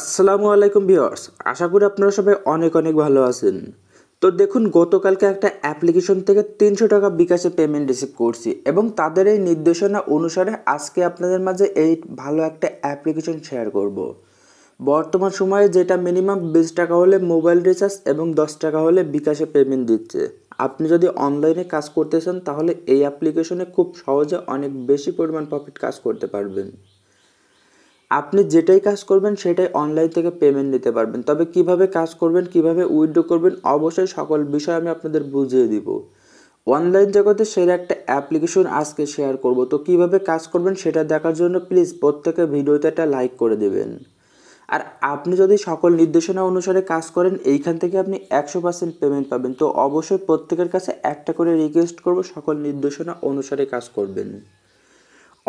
আসসালামু আলাইকুম ভিওর্স আশা করি আপনারা সবাই অনেক অনেক ভালো আছেন তো দেখুন গতকালকে একটা অ্যাপ্লিকেশন থেকে তিনশো টাকা বিকাশে পেমেন্ট রিসিভ করছি এবং তাদের এই নির্দেশনা অনুসারে আজকে আপনাদের মাঝে এই ভালো একটা অ্যাপ্লিকেশন শেয়ার করব। বর্তমান সময়ে যেটা মিনিমাম বিশ টাকা হলে মোবাইল রিচার্জ এবং দশ টাকা হলে বিকাশে পেমেন্ট দিচ্ছে আপনি যদি অনলাইনে কাজ করতে চান তাহলে এই অ্যাপ্লিকেশনে খুব সহজে অনেক বেশি পরিমাণ প্রফিট কাজ করতে পারবেন আপনি যেটাই কাজ করবেন সেটাই অনলাইন থেকে পেমেন্ট নিতে পারবেন তবে কিভাবে কাজ করবেন কিভাবে উইড্রো করবেন অবশ্যই সকল বিষয় আমি আপনাদের বুঝিয়ে দিব অনলাইন জগতে সেরা একটা অ্যাপ্লিকেশন আজকে শেয়ার করব তো কিভাবে কাজ করবেন সেটা দেখার জন্য প্লিজ প্রত্যেকে ভিডিওতে একটা লাইক করে দেবেন আর আপনি যদি সকল নির্দেশনা অনুসারে কাজ করেন এইখান থেকে আপনি একশো পার্সেন্ট পেমেন্ট পাবেন তো অবশ্যই প্রত্যেকের কাছে একটা করে রিকোয়েস্ট করব সকল নির্দেশনা অনুসারে কাজ করবেন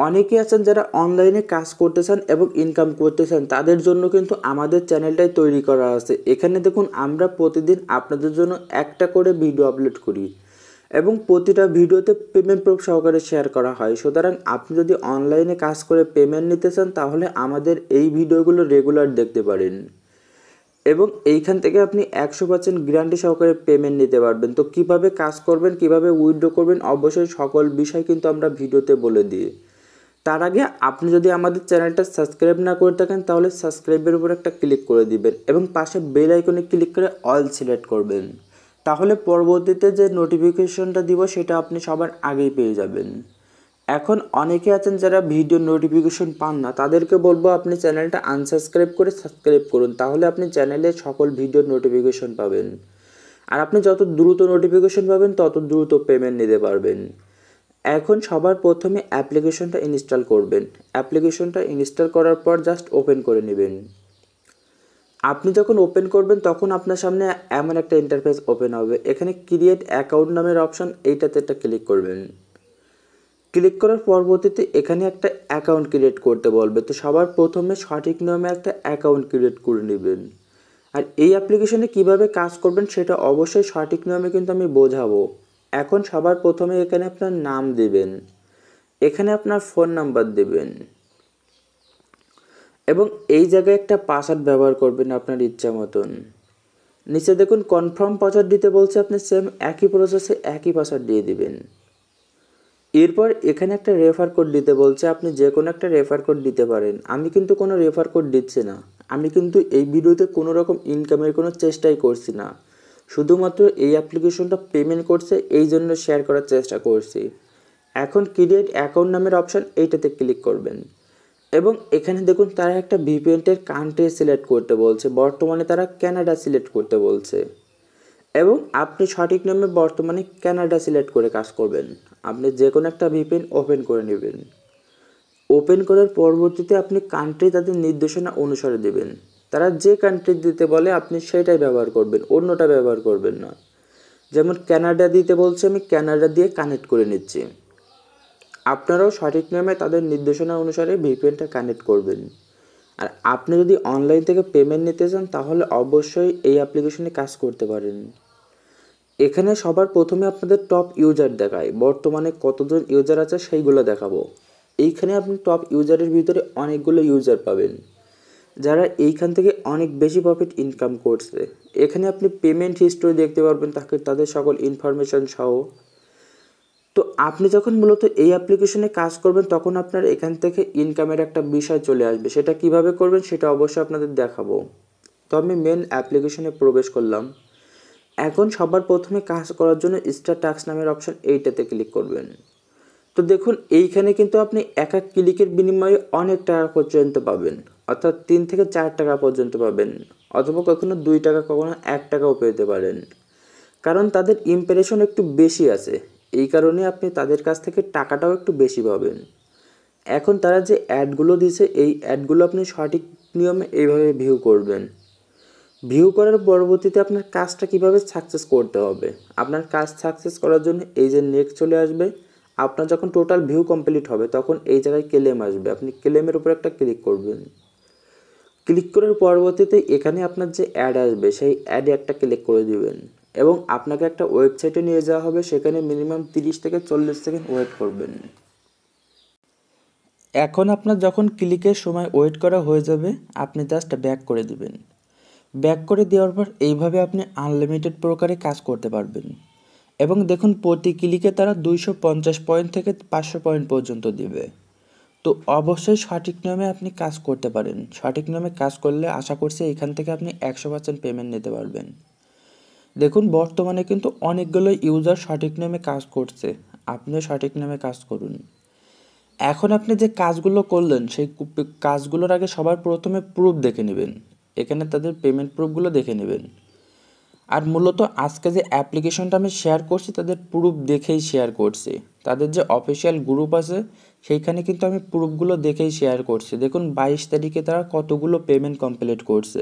অনেকে আছেন যারা অনলাইনে কাজ করতে চান এবং ইনকাম করতে চান তাদের জন্য কিন্তু আমাদের চ্যানেলটাই তৈরি করা আছে এখানে দেখুন আমরা প্রতিদিন আপনাদের জন্য একটা করে ভিডিও আপলোড করি এবং প্রতিটা ভিডিওতে পেমেন্ট প্রুফ সহকারে শেয়ার করা হয় সুতরাং আপনি যদি অনলাইনে কাজ করে পেমেন্ট নিতে চান তাহলে আমাদের এই ভিডিওগুলো রেগুলার দেখতে পারেন এবং এইখান থেকে আপনি একশো পার্সেন্ট গ্যারান্টি সহকারে পেমেন্ট নিতে পারবেন তো কিভাবে কাজ করবেন কিভাবে উইড্রো করবেন অবশ্যই সকল বিষয় কিন্তু আমরা ভিডিওতে বলে দিই তার আগে আপনি যদি আমাদের চ্যানেলটা সাবস্ক্রাইব না করে থাকেন তাহলে সাবস্ক্রাইবের উপর একটা ক্লিক করে দিবেন এবং পাশে বেল আইকনে ক্লিক করে অল সিলেক্ট করবেন তাহলে পরবর্তীতে যে নোটিফিকেশনটা দিব সেটা আপনি সবার আগেই পেয়ে যাবেন এখন অনেকে আছেন যারা ভিডিও নোটিফিকেশন পান না তাদেরকে বলবো আপনি চ্যানেলটা আনসাবস্ক্রাইব করে সাবস্ক্রাইব করুন তাহলে আপনি চ্যানেলে সকল ভিডিও নোটিফিকেশন পাবেন আর আপনি যত দ্রুত নোটিফিকেশন পাবেন তত দ্রুত পেমেন্ট নিতে পারবেন এখন সবার প্রথমে অ্যাপ্লিকেশনটা ইনস্টল করবেন অ্যাপ্লিকেশনটা ইনস্টল করার পর জাস্ট ওপেন করে নেবেন আপনি যখন ওপেন করবেন তখন আপনার সামনে এমন একটা ইন্টারফেস ওপেন হবে এখানে ক্রিয়েট অ্যাকাউন্ট নামের অপশন এইটাতে একটা ক্লিক করবেন ক্লিক করার পরবর্তীতে এখানে একটা অ্যাকাউন্ট ক্রিয়েট করতে বলবে তো সবার প্রথমে সঠিক নিয়মে একটা অ্যাকাউন্ট ক্রিয়েট করে নেবেন আর এই অ্যাপ্লিকেশনে কিভাবে কাজ করবেন সেটা অবশ্যই সঠিক নিয়মে কিন্তু আমি বোঝাবো এখন সবার প্রথমে এখানে আপনার নাম দেবেন এখানে আপনার ফোন নাম্বার দেবেন এবং এই জায়গায় একটা পাসওয়ার্ড ব্যবহার করবেন আপনার ইচ্ছা মতন নিচে দেখুন কনফার্ম পাসওয়ার্ড দিতে বলছে আপনি সেম একই প্রসেসে একই পাসওয়ার্ড দিয়ে দিবেন এরপর এখানে একটা রেফার কোড দিতে বলছে আপনি যে কোনো একটা রেফার কোড দিতে পারেন আমি কিন্তু কোনো রেফার কোড দিচ্ছি না আমি কিন্তু এই ভিডিওতে কোনো রকম ইনকামের কোনো চেষ্টাই করছি না শুধুমাত্র এই অ্যাপ্লিকেশনটা পেমেন্ট করছে এই জন্য শেয়ার করার চেষ্টা করছি এখন ক্রিয়েট অ্যাকাউন্ট নামের অপশান এইটাতে ক্লিক করবেন এবং এখানে দেখুন তারা একটা ভিপিএনটের কান্ট্রি সিলেক্ট করতে বলছে বর্তমানে তারা ক্যানাডা সিলেক্ট করতে বলছে এবং আপনি সঠিক নামে বর্তমানে ক্যানাডা সিলেক্ট করে কাজ করবেন আপনি যে কোনো একটা ভিপিএন ওপেন করে নেবেন ওপেন করার পরবর্তীতে আপনি কান্ট্রি তাদের নির্দেশনা অনুসারে দেবেন তারা যে কান্ট্রি দিতে বলে আপনি সেটাই ব্যবহার করবেন অন্যটা ব্যবহার করবেন না যেমন ক্যানাডা দিতে বলছে আমি ক্যানাডা দিয়ে কানেক্ট করে নিচ্ছি আপনারাও সঠিক নিয়মে তাদের নির্দেশনা অনুসারে ভিপিএনটা কানেক্ট করবেন আর আপনি যদি অনলাইন থেকে পেমেন্ট নিতে চান তাহলে অবশ্যই এই অ্যাপ্লিকেশনে কাজ করতে পারেন এখানে সবার প্রথমে আপনাদের টপ ইউজার দেখায় বর্তমানে কতজন ইউজার আছে সেইগুলো দেখাবো এইখানে আপনি টপ ইউজারের ভিতরে অনেকগুলো ইউজার পাবেন যারা এইখান থেকে অনেক বেশি প্রফিট ইনকাম করছে এখানে আপনি পেমেন্ট হিস্টোরি দেখতে পারবেন তাকে তাদের সকল ইনফরমেশন সহ তো আপনি যখন মূলত এই অ্যাপ্লিকেশনে কাজ করবেন তখন আপনার এখান থেকে ইনকামের একটা বিষয় চলে আসবে সেটা কিভাবে করবেন সেটা অবশ্যই আপনাদের দেখাবো তো আমি মেন অ্যাপ্লিকেশনে প্রবেশ করলাম এখন সবার প্রথমে কাজ করার জন্য স্টার টাক্স নামের অপশন এইটাতে ক্লিক করবেন তো দেখুন এইখানে কিন্তু আপনি এক এক ক্লিকের বিনিময়ে অনেক টাকা পর্যন্ত পাবেন অর্থাৎ তিন থেকে চার টাকা পর্যন্ত পাবেন অথবা কখনো দুই টাকা কখনো এক টাকাও পেতে পারেন কারণ তাদের ইম্প্রেশন একটু বেশি আছে এই কারণে আপনি তাদের কাছ থেকে টাকাটাও একটু বেশি পাবেন এখন তারা যে অ্যাডগুলো দিছে এই অ্যাডগুলো আপনি সঠিক নিয়মে এইভাবে ভিউ করবেন ভিউ করার পরবর্তীতে আপনার কাজটা কিভাবে সাকসেস করতে হবে আপনার কাজ সাকসেস করার জন্য এই যে নেক্সট চলে আসবে আপনার যখন টোটাল ভিউ কমপ্লিট হবে তখন এই জায়গায় ক্লেম আসবে আপনি ক্লেমের উপর একটা ক্লিক করবেন ক্লিক করার পরবর্তীতে এখানে আপনার যে অ্যাড আসবে সেই অ্যাড একটা ক্লিক করে দিবেন এবং আপনাকে একটা ওয়েবসাইটে নিয়ে যাওয়া হবে সেখানে মিনিমাম তিরিশ থেকে চল্লিশ সেকেন্ড ওয়েট করবেন এখন আপনার যখন ক্লিকের সময় ওয়েট করা হয়ে যাবে আপনি জাস্ট ব্যাক করে দিবেন ব্যাক করে দেওয়ার পর এইভাবে আপনি আনলিমিটেড প্রকারে কাজ করতে পারবেন এবং দেখুন প্রতি ক্লিকে তারা দুইশো পঞ্চাশ পয়েন্ট থেকে পাঁচশো পয়েন্ট পর্যন্ত দিবে তো অবশ্যই সঠিক নিয়মে আপনি কাজ করতে পারেন সঠিক নিয়মে কাজ করলে আশা করছি এখান থেকে আপনি একশো পার্সেন্ট পেমেন্ট নিতে পারবেন দেখুন বর্তমানে কিন্তু অনেকগুলো ইউজার সঠিক নিয়মে কাজ করছে আপনিও সঠিক নিয়মে কাজ করুন এখন আপনি যে কাজগুলো করলেন সেই কাজগুলোর আগে সবার প্রথমে প্রুফ দেখে নেবেন এখানে তাদের পেমেন্ট প্রুফগুলো দেখে নেবেন আর মূলত আজকে যে অ্যাপ্লিকেশনটা আমি শেয়ার করছি তাদের প্রুফ দেখেই শেয়ার করছি তাদের যে অফিসিয়াল গ্রুপ আছে সেইখানে কিন্তু আমি প্রুফগুলো দেখেই শেয়ার করছি দেখুন বাইশ তারিখে তারা কতগুলো পেমেন্ট কমপ্লিট করছে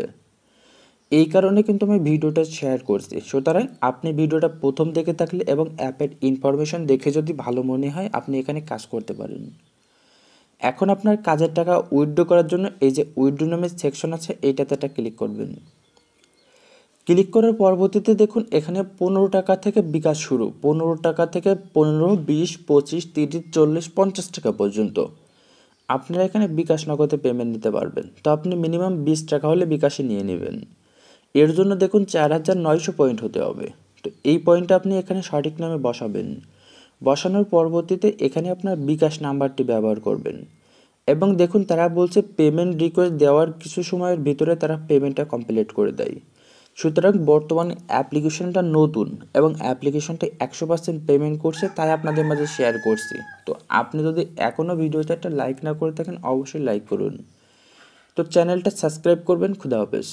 এই কারণে কিন্তু আমি ভিডিওটা শেয়ার করছি সুতরাং আপনি ভিডিওটা প্রথম দেখে থাকলে এবং অ্যাপের ইনফরমেশন দেখে যদি ভালো মনে হয় আপনি এখানে কাজ করতে পারেন এখন আপনার কাজের টাকা উইড্রো করার জন্য এই যে উইড্রো নামের সেকশন আছে এইটাতে একটা ক্লিক করবেন ক্লিক করার পরবর্তীতে দেখুন এখানে পনেরো টাকা থেকে বিকাশ শুরু পনেরো টাকা থেকে পনেরো বিশ পঁচিশ তিরিশ চল্লিশ পঞ্চাশ টাকা পর্যন্ত আপনারা এখানে বিকাশ নগদে পেমেন্ট নিতে পারবেন তো আপনি মিনিমাম বিশ টাকা হলে বিকাশে নিয়ে নেবেন এর জন্য দেখুন চার হাজার নয়শো পয়েন্ট হতে হবে তো এই পয়েন্টটা আপনি এখানে সঠিক নামে বসাবেন বসানোর পরবর্তীতে এখানে আপনার বিকাশ নাম্বারটি ব্যবহার করবেন এবং দেখুন তারা বলছে পেমেন্ট রিকোয়েস্ট দেওয়ার কিছু সময়ের ভিতরে তারা পেমেন্টটা কমপ্লিট করে দেয় সুতরাং বর্তমানে অ্যাপ্লিকেশনটা নতুন এবং অ্যাপ্লিকেশনটা একশো পার্সেন্ট পেমেন্ট করছে তাই আপনাদের মাঝে শেয়ার করছি তো আপনি যদি এখনও ভিডিওতে একটা লাইক না করে থাকেন অবশ্যই লাইক করুন তো চ্যানেলটা সাবস্ক্রাইব করবেন খুদা হাফেজ